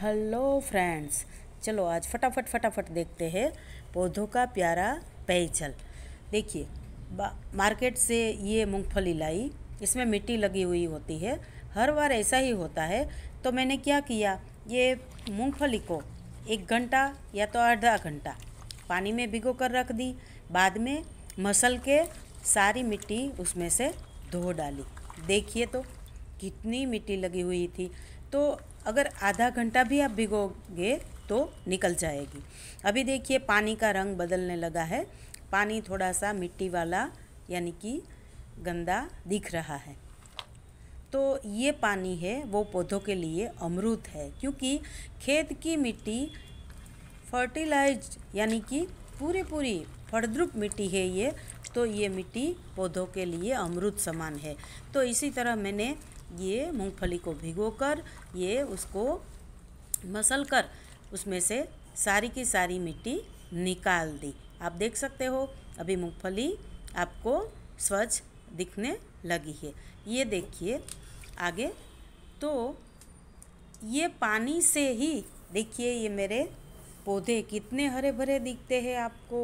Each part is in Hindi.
हेलो फ्रेंड्स चलो आज फटाफट फटाफट देखते हैं पौधों का प्यारा पेयचल देखिए मार्केट से ये मूंगफली लाई इसमें मिट्टी लगी हुई होती है हर बार ऐसा ही होता है तो मैंने क्या किया ये मूंगफली को एक घंटा या तो आधा घंटा पानी में भिगो कर रख दी बाद में मसल के सारी मिट्टी उसमें से धो डाली देखिए तो कितनी मिट्टी लगी हुई थी तो अगर आधा घंटा भी आप भिगोगे तो निकल जाएगी अभी देखिए पानी का रंग बदलने लगा है पानी थोड़ा सा मिट्टी वाला यानी कि गंदा दिख रहा है तो ये पानी है वो पौधों के लिए अमृत है क्योंकि खेत की मिट्टी फर्टिलाइज यानी कि पूरी पूरी फलद्रुप मिट्टी है ये तो ये मिट्टी पौधों के लिए अमृत समान है तो इसी तरह मैंने ये मूंगफली को भिगोकर ये उसको मसलकर कर उसमें से सारी की सारी मिट्टी निकाल दी आप देख सकते हो अभी मूंगफली आपको स्वच्छ दिखने लगी है ये देखिए आगे तो ये पानी से ही देखिए ये मेरे पौधे कितने हरे भरे दिखते हैं आपको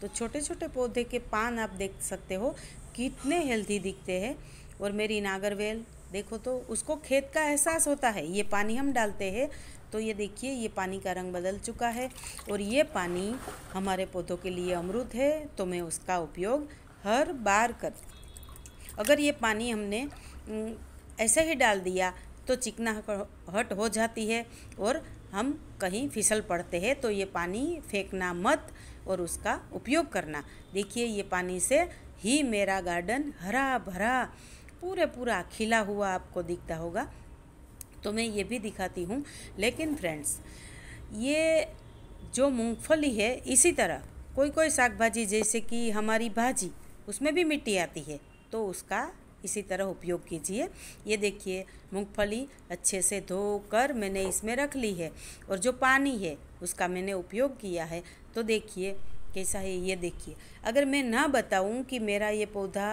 तो छोटे छोटे पौधे के पान आप देख सकते हो कितने हेल्थी दिखते हैं और मेरी नागरवेल देखो तो उसको खेत का एहसास होता है ये पानी हम डालते हैं तो ये देखिए ये पानी का रंग बदल चुका है और ये पानी हमारे पौधों के लिए अमृत है तो मैं उसका उपयोग हर बार कर अगर ये पानी हमने ऐसे ही डाल दिया तो चिकना हट हो जाती है और हम कहीं फिसल पड़ते हैं तो ये पानी फेंकना मत और उसका उपयोग करना देखिए ये पानी से ही मेरा गार्डन हरा भरा पूरे पूरा खिला हुआ आपको दिखता होगा तो मैं ये भी दिखाती हूँ लेकिन फ्रेंड्स ये जो मूंगफली है इसी तरह कोई कोई साग भाजी जैसे कि हमारी भाजी उसमें भी मिट्टी आती है तो उसका इसी तरह उपयोग कीजिए ये देखिए मूंगफली अच्छे से धोकर मैंने इसमें रख ली है और जो पानी है उसका मैंने उपयोग किया है तो देखिए कैसा है ये देखिए अगर मैं ना बताऊं कि मेरा ये पौधा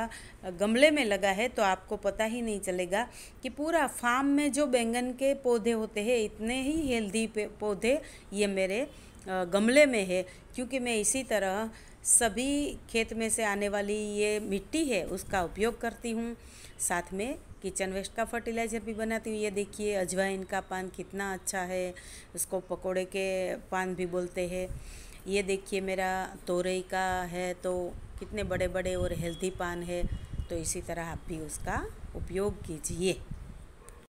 गमले में लगा है तो आपको पता ही नहीं चलेगा कि पूरा फार्म में जो बैंगन के पौधे होते हैं इतने ही हेल्दी पौधे ये मेरे गमले में है क्योंकि मैं इसी तरह सभी खेत में से आने वाली ये मिट्टी है उसका उपयोग करती हूँ साथ में किचन वेस्ट का फर्टिलाइज़र भी बनाती हूँ ये देखिए अजवाइन का पान कितना अच्छा है उसको पकोड़े के पान भी बोलते हैं ये देखिए मेरा तोरई का है तो कितने बड़े बड़े और हेल्दी पान है तो इसी तरह आप भी उसका उपयोग कीजिए